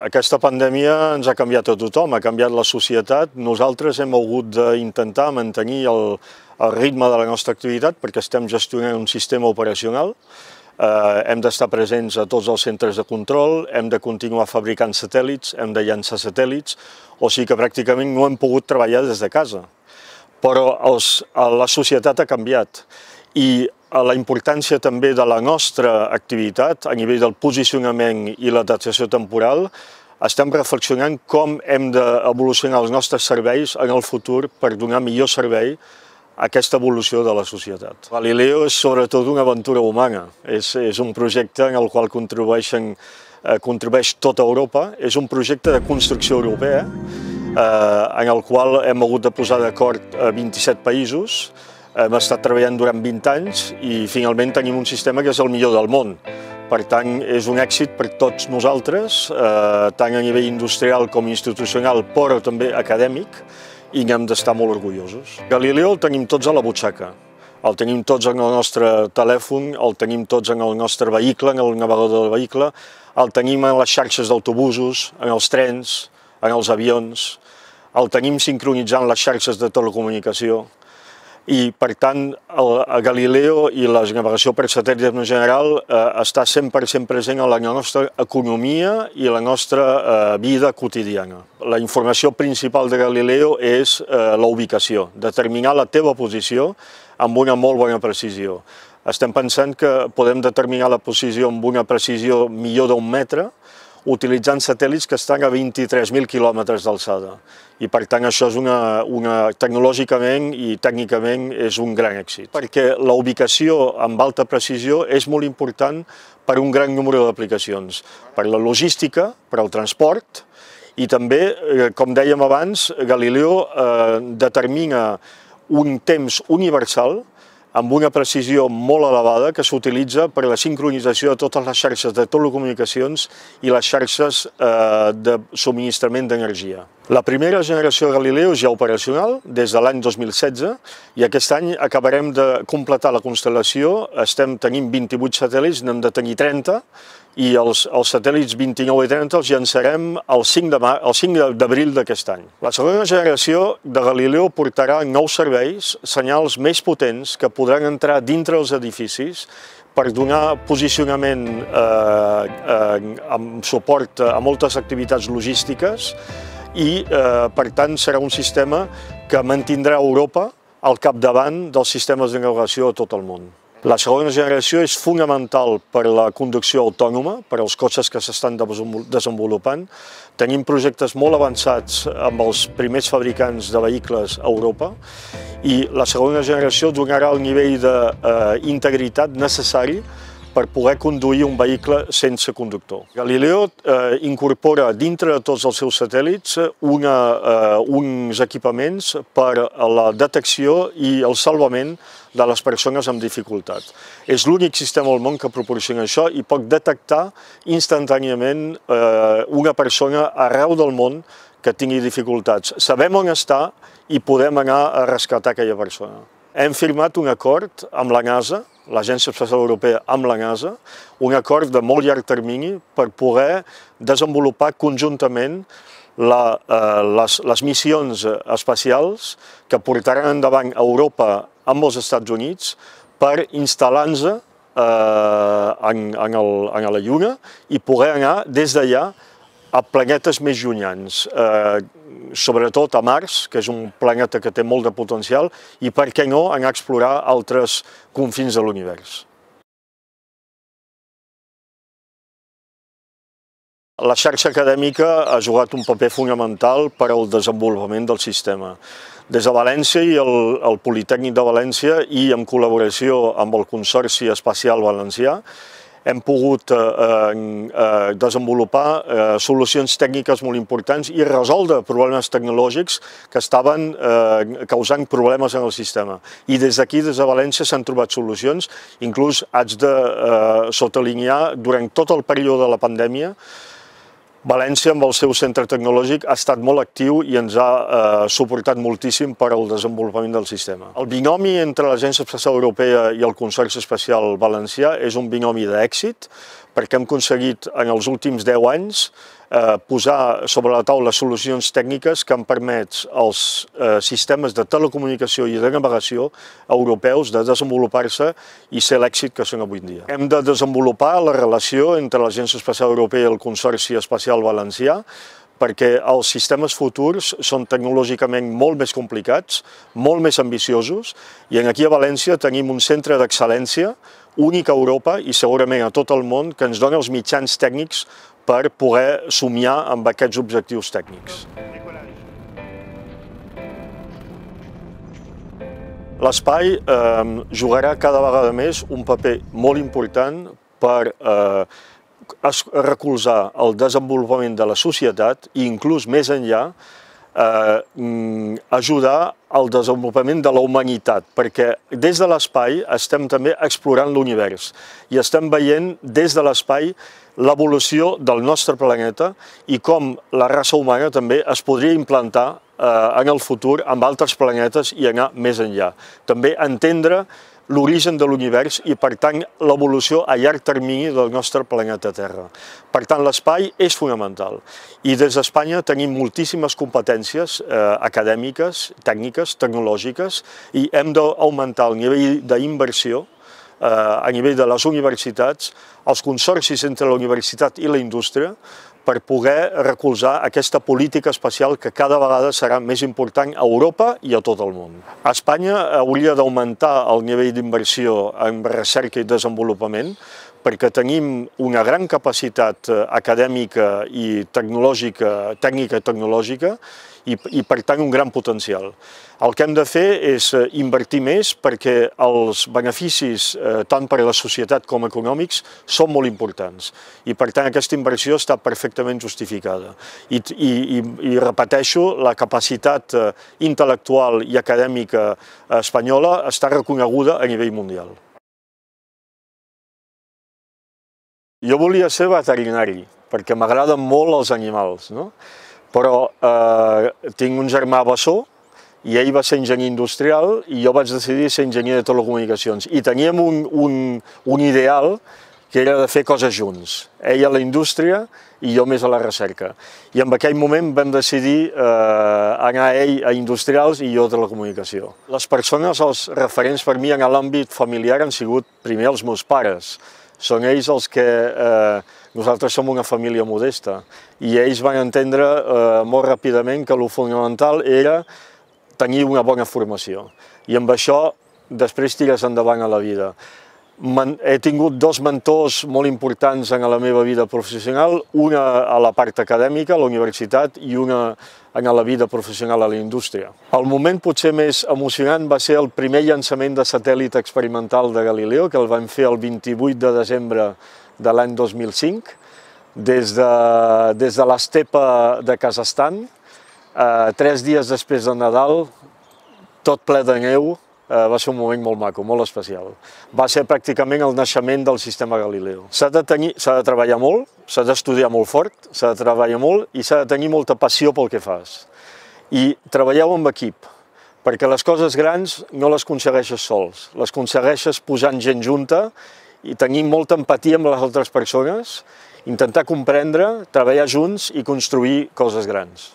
Aquesta pandèmia ens ha canviat a tothom, ha canviat la societat. Nosaltres hem hagut d'intentar mantenir el, el ritme de la nostra activitat perquè estem gestionant un sistema operacional. Eh, hem d'estar presents a tots els centres de control, hem de continuar fabricant satèl·lits, hem de llançar satèl·lits, o sigui que pràcticament no hem pogut treballar des de casa. Però els, eh, la societat ha canviat i a la importància també de la nostra activitat a nivell del posicionament i la detecció temporal, estem reflexionant com hem d'evolucionar els nostres serveis en el futur per donar millor servei a aquesta evolució de la societat. Galileo és sobretot una aventura humana, és, és un projecte en el qual contribueixen, eh, contribueix tota Europa, és un projecte de construcció europea eh, en el qual hem hagut de posar d'acord 27 eh, països, Eh, hem estat treballant durant 20 anys i finalment tenim un sistema que és el millor del món. Per tant, és un èxit per tots nosaltres, eh, tant a nivell industrial com institucional, però també acadèmic, i n'hem d'estar molt orgullosos. Galileo el tenim tots a la butxaca, el tenim tots en el nostre telèfon, el tenim tots en el nostre vehicle, en el navegador del vehicle, el tenim en les xarxes d'autobusos, en els trens, en els avions, el tenim sincronitzant les xarxes de telecomunicació, i per tant el, a Galileo i la navegació per satèl·lit en general eh, està 100% present a la nostra economia i a la nostra eh, vida quotidiana. La informació principal de Galileo és eh, la ubicació, determinar la teva posició amb una molt bona precisió. Estem pensant que podem determinar la posició amb una precisió millor d'un metre, utilitzant satèl·lits que estan a 23.000 quilòmetres d'alçada. I per tant això és una, una, tecnològicament i tècnicament és un gran èxit. Perquè la ubicació amb alta precisió és molt important per un gran número d'aplicacions. Per la logística, per al transport i també, eh, com dèiem abans, Galileo eh, determina un temps universal amb una precisió molt elevada que s'utilitza per a la sincronització de totes les xarxes de telecomunicacions i les xarxes eh, de subministrament d'energia. La primera generació de Galileo és ja operacional des de l'any 2016 i aquest any acabarem de completar la constel·lació, estem tenint 28 satèl·lits, n'hem de tenir 30, i els, els satèl·lits 29 i 30 els llançarem el 5 d'abril d'aquest any. La segona generació de Galileo portarà nous serveis, senyals més potents que podran entrar dintre els edificis per donar posicionament eh, eh, amb suport a moltes activitats logístiques i, eh, per tant, serà un sistema que mantindrà Europa al capdavant dels sistemes de navegació a tot el món. La segona generació és fonamental per a la conducció autònoma, per als cotxes que s'estan desenvolupant. Tenim projectes molt avançats amb els primers fabricants de vehicles a Europa i la segona generació donarà el nivell d'integritat eh, necessari per poder conduir un vehicle sense conductor. Galileo eh, incorpora dintre de tots els seus satèl·lits eh, una, eh, uns equipaments per a la detecció i el salvament de les persones amb dificultat. És l'únic sistema al món que proporciona això i pot detectar instantàniament eh, una persona arreu del món que tingui dificultats. Sabem on està i podem anar a rescatar aquella persona. Hem firmat un acord amb la NASA l'Agència Espacial Europea amb la NASA, un acord de molt llarg termini per poder desenvolupar conjuntament la, eh, les, les missions espacials que portaran endavant a Europa amb els Estats Units per instal·lar-nos eh, en, en, el, en la Lluna i poder anar des d'allà a planetes més llunyans. Eh, sobretot a Mars, que és un planeta que té molt de potencial, i per què no anar a explorar altres confins de l'univers. La xarxa acadèmica ha jugat un paper fonamental per al desenvolupament del sistema. Des de València i el, el Politécnic de València i en col·laboració amb el Consorci Espacial Valencià, hem pogut eh, eh, eh, desenvolupar solucions tècniques molt importants i resoldre problemes tecnològics que estaven causant problemes en el sistema. I des d'aquí, des de València, s'han trobat solucions. Inclús haig de sotalinear durant tot el període de la pandèmia, València, amb el seu centre tecnològic, ha estat molt actiu i ens ha eh, suportat moltíssim per al desenvolupament del sistema. El binomi entre l'Agència Espacial Europea i el Consorci Espacial Valencià és un binomi d'èxit perquè hem aconseguit en els últims 10 anys eh, posar sobre la taula solucions tècniques que han permet als eh, sistemes de telecomunicació i de navegació europeus de desenvolupar-se i ser l'èxit que són avui dia. Hem de desenvolupar la relació entre l'Agència Espacial Europea i el Consorci Espacial Valencià perquè els sistemes futurs són tecnològicament molt més complicats, molt més ambiciosos, i en aquí a València tenim un centre d'excel·lència únic a Europa i segurament a tot el món que ens dona els mitjans tècnics per poder somiar amb aquests objectius tècnics. L'espai eh, jugarà cada vegada més un paper molt important per eh, recolzar el desenvolupament de la societat i inclús més enllà eh, mm, ajudar al desenvolupament de la humanitat, perquè des de l'espai estem també explorant l'univers i estem veient des de l'espai l'evolució del nostre planeta i com la raça humana també es podria implantar eh, en el futur amb altres planetes i anar més enllà. També entendre l'origen de l'univers i, per tant, l'evolució a llarg termini del nostre planeta Terra. Per tant, l'espai és fonamental i des d'Espanya tenim moltíssimes competències eh, acadèmiques, tècniques, tecnològiques i hem d'augmentar el nivell d'inversió Eh, a nivell de les universitats, els consorcis entre la universitat i la indústria, per poder recolzar aquesta política especial que cada vegada serà més important a Europa i a tot el món. Espanya hauria d'augmentar el nivell d'inversió en recerca i desenvolupament, perquè tenim una gran capacitat eh, acadèmica i tecnològica, tècnica i tecnològica i, i per tant un gran potencial. El que hem de fer és eh, invertir més perquè els beneficis eh, tant per a la societat com econòmics són molt importants i per tant aquesta inversió està perfectament justificada. I, i, i repeteixo, la capacitat intel·lectual i acadèmica espanyola està reconeguda a nivell mundial. Jo volia ser veterinari, perquè m'agraden molt els animals, no? Però eh, tinc un germà bessó, i ell va ser enginyer industrial i jo vaig decidir ser enginyer de telecomunicacions. I teníem un, un, un ideal que era de fer coses junts. Ell a la indústria i jo més a la recerca. I en aquell moment vam decidir eh, anar ell a industrials i jo a telecomunicació. Les persones, els referents per mi en l'àmbit familiar han sigut primer els meus pares, són ells els que... Eh, nosaltres som una família modesta i ells van entendre eh, molt ràpidament que el fonamental era tenir una bona formació. I amb això després tires endavant a la vida he tingut dos mentors molt importants en la meva vida professional, una a la part acadèmica, a la universitat, i una en la vida professional a la indústria. El moment potser més emocionant va ser el primer llançament de satèl·lit experimental de Galileo, que el van fer el 28 de desembre de l'any 2005, des de, des de l'estepa de Kazakhstan, eh, tres dies després de Nadal, tot ple de neu, Eh, va ser un moment molt maco, molt especial. Va ser pràcticament el naixement del sistema Galileo. S'ha de, tenir, de treballar molt, s'ha d'estudiar molt fort, s'ha de treballar molt i s'ha de tenir molta passió pel que fas. I treballeu amb equip, perquè les coses grans no les aconsegueixes sols, les aconsegueixes posant gent junta i tenir molta empatia amb les altres persones, intentar comprendre, treballar junts i construir coses grans.